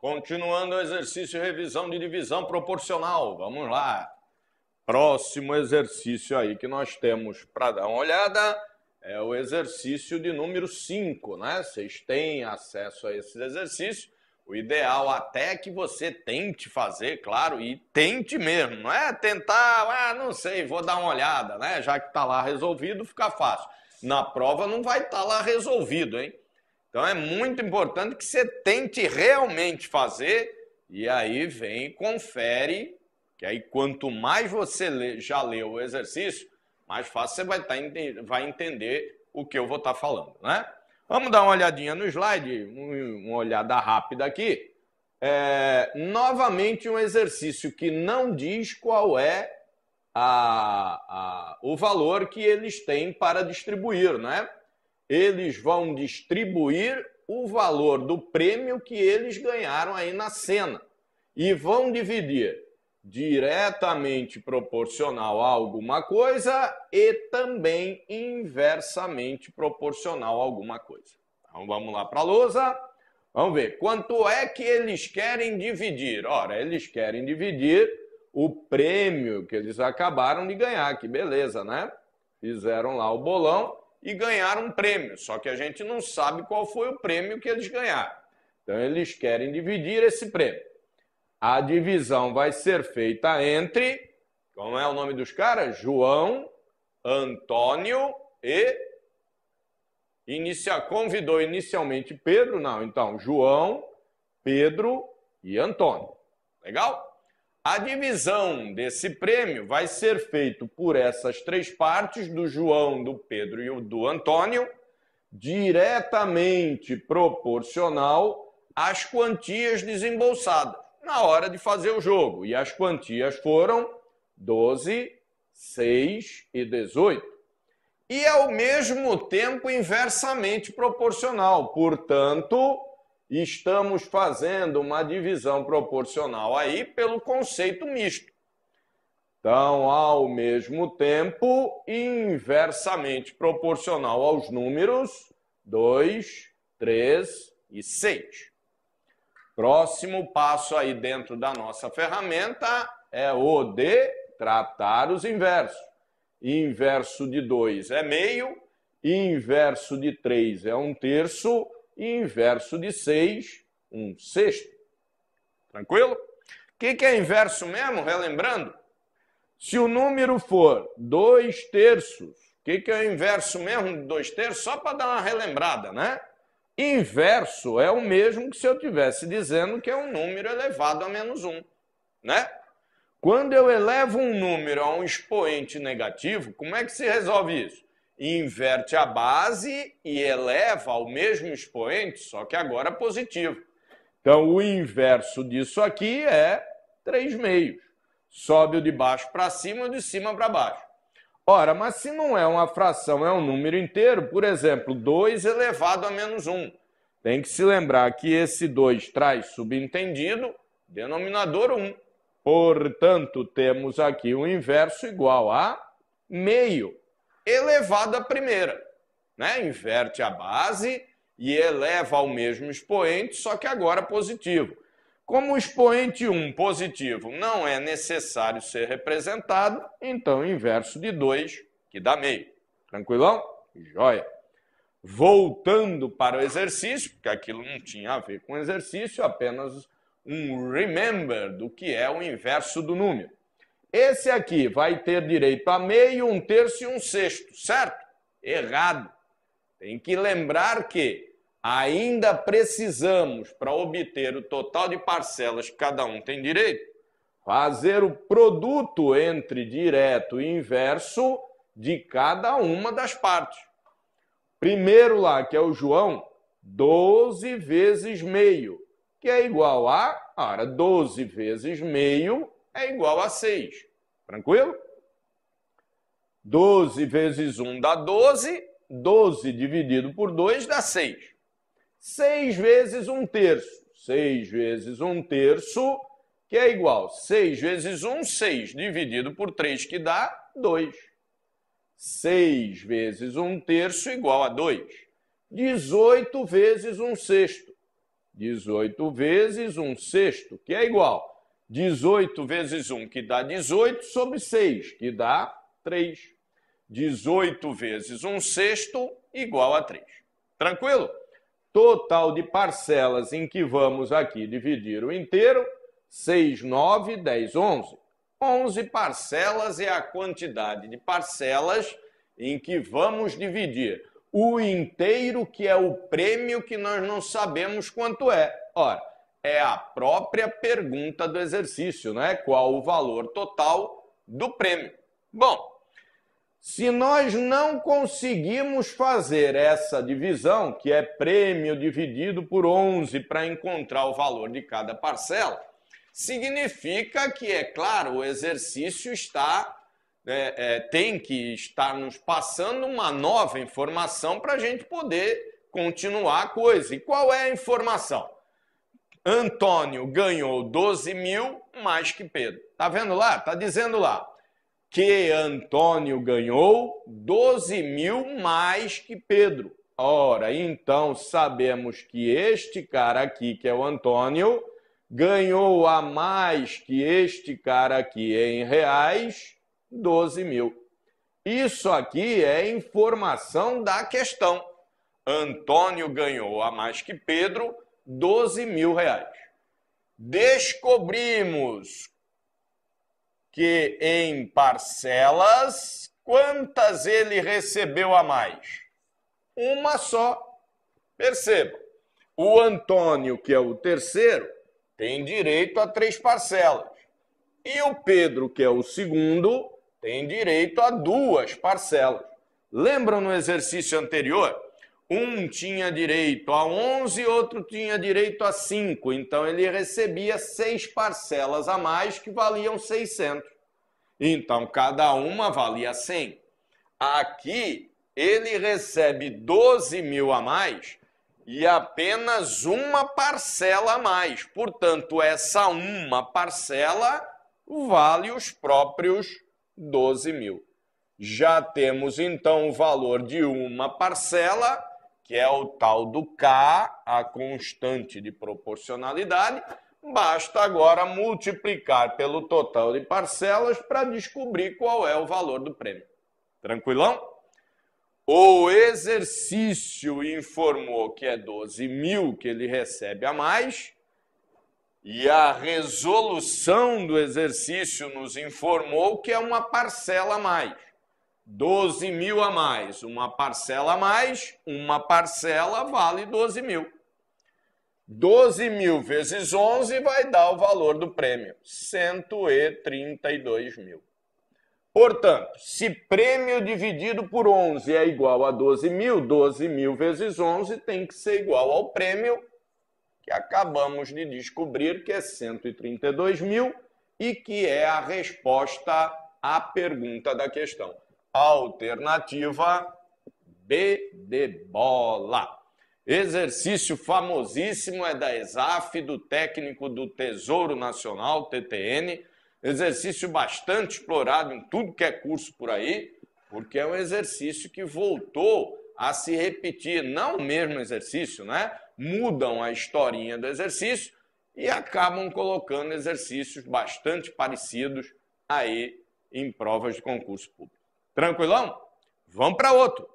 Continuando o exercício revisão de divisão proporcional, vamos lá. Próximo exercício aí que nós temos para dar uma olhada é o exercício de número 5, né? Vocês têm acesso a esse exercício o ideal até é que você tente fazer, claro, e tente mesmo, não é tentar, ah, não sei, vou dar uma olhada, né? Já que está lá resolvido, fica fácil. Na prova não vai estar tá lá resolvido, hein? Então é muito importante que você tente realmente fazer e aí vem e confere, que aí quanto mais você já leu o exercício, mais fácil você vai, tá, vai entender o que eu vou estar tá falando, né? Vamos dar uma olhadinha no slide, uma olhada rápida aqui. É, novamente, um exercício que não diz qual é a, a, o valor que eles têm para distribuir, né? Eles vão distribuir o valor do prêmio que eles ganharam aí na cena e vão dividir diretamente proporcional a alguma coisa e também inversamente proporcional a alguma coisa. Então vamos lá para a lousa. Vamos ver quanto é que eles querem dividir. Ora, eles querem dividir o prêmio que eles acabaram de ganhar. Que beleza, né? Fizeram lá o bolão e ganharam um prêmio. Só que a gente não sabe qual foi o prêmio que eles ganharam. Então eles querem dividir esse prêmio. A divisão vai ser feita entre, como é o nome dos caras? João, Antônio e. Inicia, convidou inicialmente Pedro, não, então João, Pedro e Antônio. Legal? A divisão desse prêmio vai ser feita por essas três partes, do João, do Pedro e do Antônio, diretamente proporcional às quantias desembolsadas na hora de fazer o jogo. E as quantias foram 12, 6 e 18. E ao é mesmo tempo inversamente proporcional. Portanto, estamos fazendo uma divisão proporcional aí pelo conceito misto. Então, ao mesmo tempo, inversamente proporcional aos números 2, 3 e 6. Próximo passo aí dentro da nossa ferramenta é o de tratar os inversos. Inverso de 2 é meio, inverso de 3 é um terço, inverso de 6, um sexto. Tranquilo? O que, é inverso mesmo? Relembrando, se o número for 2 terços, o que é o inverso mesmo de 2 terços? Só para dar uma relembrada, né? Inverso é o mesmo que se eu tivesse dizendo que é um número elevado a menos 1, né? Quando eu elevo um número a um expoente negativo, como é que se resolve isso? Inverte a base e eleva ao mesmo expoente, só que agora positivo. Então, o inverso disso aqui é 3 meios. Sobe o de baixo para cima e o de cima para baixo. Ora, mas se não é uma fração, é um número inteiro, por exemplo, 2 elevado a menos 1. Tem que se lembrar que esse 2 traz subentendido denominador 1. Portanto, temos aqui o inverso igual a meio elevado à primeira. Né? Inverte a base e eleva ao mesmo expoente, só que agora positivo. Como o expoente 1 positivo não é necessário ser representado, então o inverso de 2, que dá meio. Tranquilão? Joia. Voltando para o exercício, porque aquilo não tinha a ver com exercício, apenas um remember do que é o inverso do número. Esse aqui vai ter direito a meio, um terço e um sexto, certo? Errado. Tem que lembrar que ainda precisamos, para obter o total de parcelas que cada um tem direito, fazer o produto entre direto e inverso de cada uma das partes. Primeiro lá, que é o João, 12 vezes meio, que é igual a. Ora, 12 vezes meio é igual a 6. Tranquilo? 12 vezes 1 dá 12, 12 dividido por 2 dá 6. 6 vezes 1 terço. 6 vezes 1 terço, que é igual 6 vezes 1, 6, dividido por 3, que dá 2. 6 vezes 1 terço igual a 2. 18 vezes 1 sexto. 18 vezes 1 sexto, que é igual 18 vezes 1, que dá 18, sobre 6, que dá 3. 18 vezes 1 sexto, igual a 3. Tranquilo? Total de parcelas em que vamos aqui dividir o inteiro, 6, 9, 10, 11. 11 parcelas é a quantidade de parcelas em que vamos dividir o inteiro, que é o prêmio que nós não sabemos quanto é. Ora, é a própria pergunta do exercício, né? Qual o valor total do prêmio? Bom, se nós não conseguimos fazer essa divisão, que é prêmio dividido por 11 para encontrar o valor de cada parcela, significa que, é claro, o exercício está é, é, tem que estar nos passando uma nova informação para a gente poder continuar a coisa. E qual é a informação? Antônio ganhou 12 mil mais que Pedro. Tá vendo lá? Tá dizendo lá que Antônio ganhou 12 mil mais que Pedro. Ora, então sabemos que este cara aqui, que é o Antônio, ganhou a mais que este cara aqui em reais 12 mil. Isso aqui é informação da questão. Antônio ganhou a mais que Pedro 12 mil reais. Descobrimos que em parcelas, quantas ele recebeu a mais? Uma só. Perceba, o Antônio, que é o terceiro, tem direito a três parcelas. E o Pedro, que é o segundo, tem direito a duas parcelas. Lembram no exercício anterior? Um tinha direito a 11, outro tinha direito a 5. Então ele recebia seis parcelas a mais que valiam 600. Então cada uma valia 100. Aqui ele recebe 12 mil a mais e apenas uma parcela a mais. Portanto, essa uma parcela vale os próprios 12 mil. Já temos então o valor de uma parcela que é o tal do K, a constante de proporcionalidade, basta agora multiplicar pelo total de parcelas para descobrir qual é o valor do prêmio. Tranquilão? O exercício informou que é 12 mil que ele recebe a mais, e a resolução do exercício nos informou que é uma parcela a mais. 12 mil a mais, uma parcela a mais, uma parcela vale 12 mil. 12 mil vezes 11 vai dar o valor do prêmio, 132 mil. Portanto, se prêmio dividido por 11 é igual a 12 mil, 12 mil vezes 11 tem que ser igual ao prêmio que acabamos de descobrir que é 132 mil e que é a resposta à pergunta da questão. Alternativa B de bola. Exercício famosíssimo é da ESAF, do técnico do Tesouro Nacional, TTN. Exercício bastante explorado em tudo que é curso por aí, porque é um exercício que voltou a se repetir, não o mesmo exercício, né? Mudam a historinha do exercício e acabam colocando exercícios bastante parecidos aí em provas de concurso público. Tranquilão? Vamos para outro.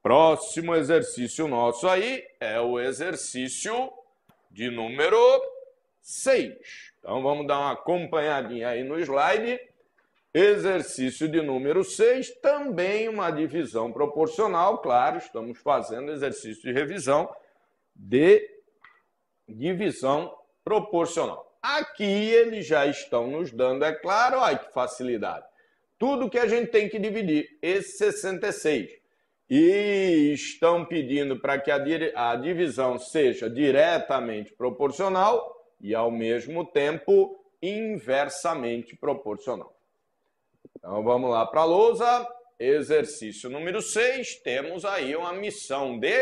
Próximo exercício nosso aí é o exercício de número 6. Então vamos dar uma acompanhadinha aí no slide. Exercício de número 6, também uma divisão proporcional, claro, estamos fazendo exercício de revisão de divisão proporcional. Aqui eles já estão nos dando, é claro, Olha que facilidade tudo que a gente tem que dividir, é 66. E estão pedindo para que a divisão seja diretamente proporcional e, ao mesmo tempo, inversamente proporcional. Então vamos lá para a lousa. Exercício número 6, temos aí uma missão de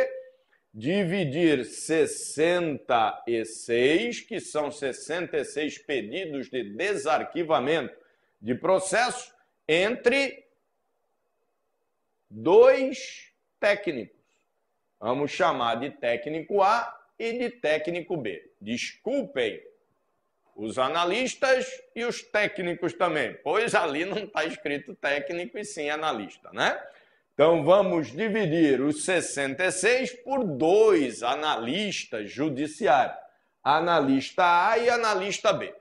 dividir 66, que são 66 pedidos de desarquivamento de processos entre dois técnicos. Vamos chamar de técnico A e de técnico B. Desculpem os analistas e os técnicos também, pois ali não está escrito técnico e sim analista, né? Então vamos dividir os 66 por dois analistas judiciários, analista A e analista B.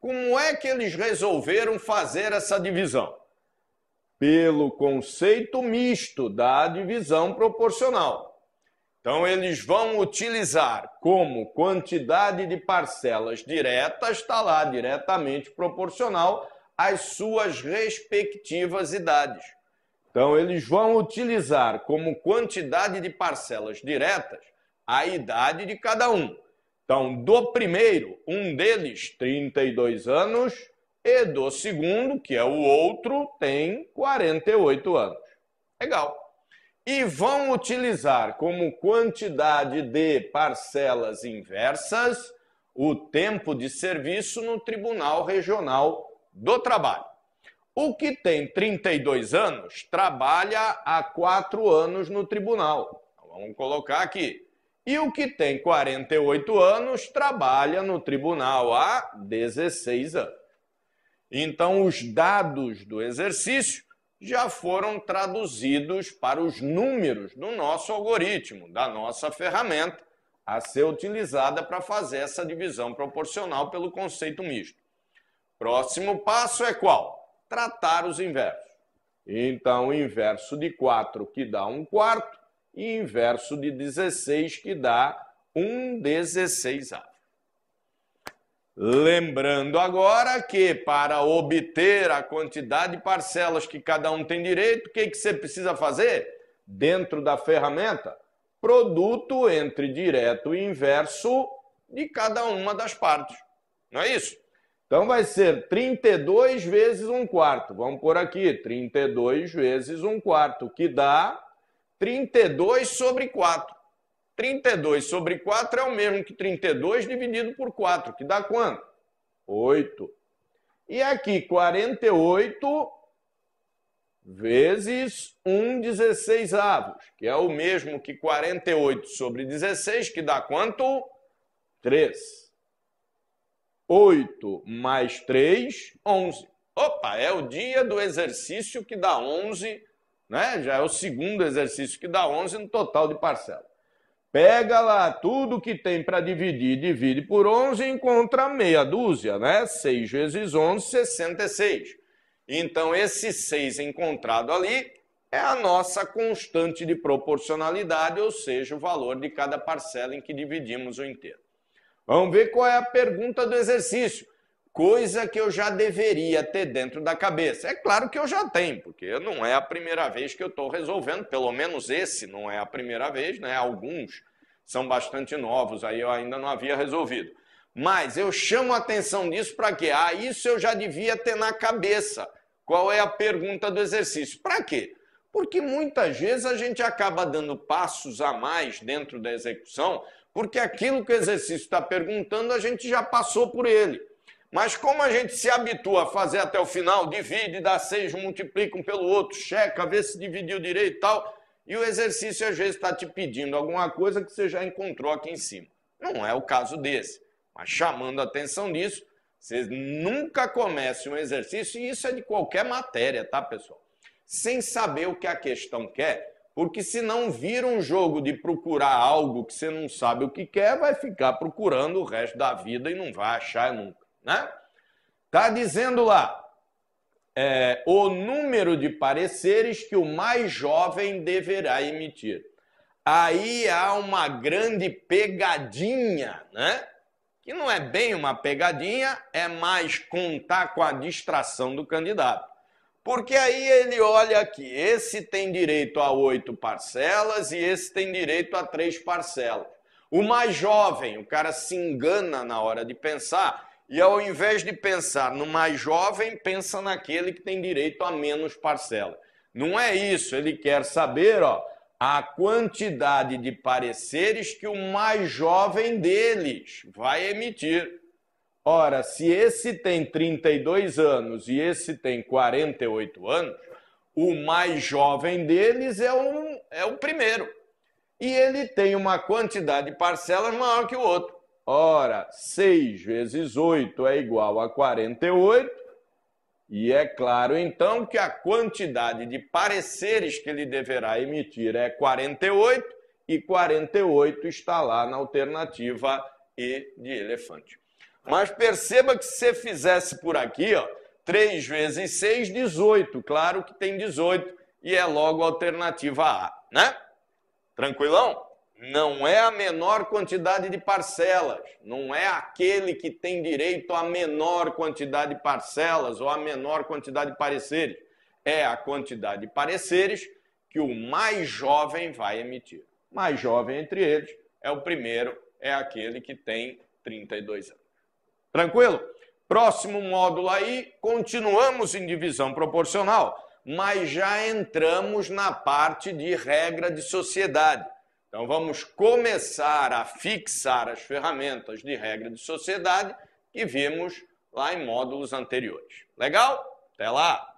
Como é que eles resolveram fazer essa divisão? pelo conceito misto da divisão proporcional. Então, eles vão utilizar como quantidade de parcelas diretas, está lá diretamente proporcional às suas respectivas idades. Então, eles vão utilizar como quantidade de parcelas diretas a idade de cada um. Então, do primeiro, um deles, 32 anos, e do segundo, que é o outro, tem 48 anos. Legal. E vão utilizar como quantidade de parcelas inversas o tempo de serviço no Tribunal Regional do Trabalho. O que tem 32 anos trabalha há 4 anos no tribunal. Então, vamos colocar aqui. E o que tem 48 anos trabalha no tribunal há 16 anos. Então, os dados do exercício já foram traduzidos para os números do nosso algoritmo, da nossa ferramenta a ser utilizada para fazer essa divisão proporcional pelo conceito misto. Próximo passo é qual? Tratar os inversos. Então, inverso de 4 que dá 1 um quarto e inverso de 16 que dá 1 um 16 avos. Lembrando agora que para obter a quantidade de parcelas que cada um tem direito, o que, que você precisa fazer? Dentro da ferramenta, produto entre direto e inverso de cada uma das partes. Não é isso? Então vai ser 32 vezes 1 quarto. Vamos por aqui, 32 vezes 1 quarto, que dá 32 sobre 4. 32 sobre 4 é o mesmo que 32 dividido por 4, que dá quanto? 8. E aqui, 48 vezes 1 16 avos, que é o mesmo que 48 sobre 16, que dá quanto? 3. 8 mais 3, 11. Opa, é o dia do exercício que dá 11, né? Já é o segundo exercício que dá 11 no total de parcelas. Pega lá tudo que tem para dividir, divide por 11 e encontra meia dúzia, né? 6 vezes 11, 66. Então, esse 6 encontrado ali é a nossa constante de proporcionalidade, ou seja, o valor de cada parcela em que dividimos o inteiro. Vamos ver qual é a pergunta do exercício coisa que eu já deveria ter dentro da cabeça. É claro que eu já tenho, porque não é a primeira vez que eu estou resolvendo, pelo menos esse não é a primeira vez, né? Alguns são bastante novos, aí eu ainda não havia resolvido. Mas eu chamo a atenção disso para quê? Ah, isso eu já devia ter na cabeça. Qual é a pergunta do exercício? Para quê? Porque muitas vezes a gente acaba dando passos a mais dentro da execução, porque aquilo que o exercício está perguntando, a gente já passou por ele. Mas como a gente se habitua a fazer até o final, divide, dá seis, multiplica um pelo outro, checa, vê se dividiu direito e tal, e o exercício às vezes está te pedindo alguma coisa que você já encontrou aqui em cima. Não é o caso desse, mas chamando a atenção disso, você nunca comece um exercício, e isso é de qualquer matéria, tá, pessoal? Sem saber o que a questão quer, porque se não vira um jogo de procurar algo que você não sabe o que quer, vai ficar procurando o resto da vida e não vai achar nunca né? Tá dizendo lá é, o número de pareceres que o mais jovem deverá emitir. Aí há uma grande pegadinha, né? Que não é bem uma pegadinha, é mais contar com a distração do candidato. Porque aí ele olha aqui, esse tem direito a oito parcelas e esse tem direito a três parcelas. O mais jovem, o cara se engana na hora de pensar e ao invés de pensar no mais jovem, pensa naquele que tem direito a menos parcela. Não é isso, ele quer saber ó, a quantidade de pareceres que o mais jovem deles vai emitir. Ora, se esse tem 32 anos e esse tem 48 anos, o mais jovem deles é, um, é o primeiro. E ele tem uma quantidade de parcelas maior que o outro. Ora, 6 vezes 8 é igual a 48. E é claro, então, que a quantidade de pareceres que ele deverá emitir é 48, e 48 está lá na alternativa E de elefante. Mas perceba que se você fizesse por aqui, ó, 3 vezes 6, 18. Claro que tem 18 e é logo a alternativa A, né? Tranquilão? não é a menor quantidade de parcelas, não é aquele que tem direito à menor quantidade de parcelas ou à menor quantidade de pareceres, é a quantidade de pareceres que o mais jovem vai emitir. mais jovem entre eles é o primeiro, é aquele que tem 32 anos. Tranquilo? Próximo módulo aí, continuamos em divisão proporcional, mas já entramos na parte de regra de sociedade então vamos começar a fixar as ferramentas de regra de sociedade que vimos lá em módulos anteriores. Legal? Até lá!